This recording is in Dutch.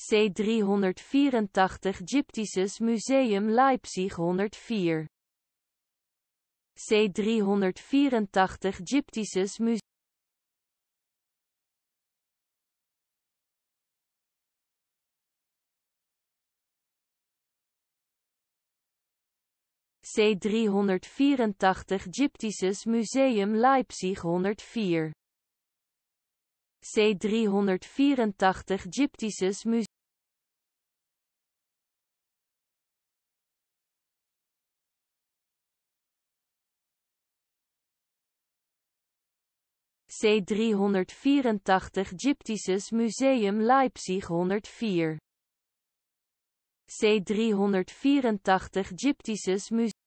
C384 Gyptisches Museum Leipzig 104 C384 Gyptisches Museum C384 Gyptisches Museum Leipzig 104 C384 Gyptisches Museum C384 Gyptisches Museum Leipzig 104 C384 Gyptisches Museum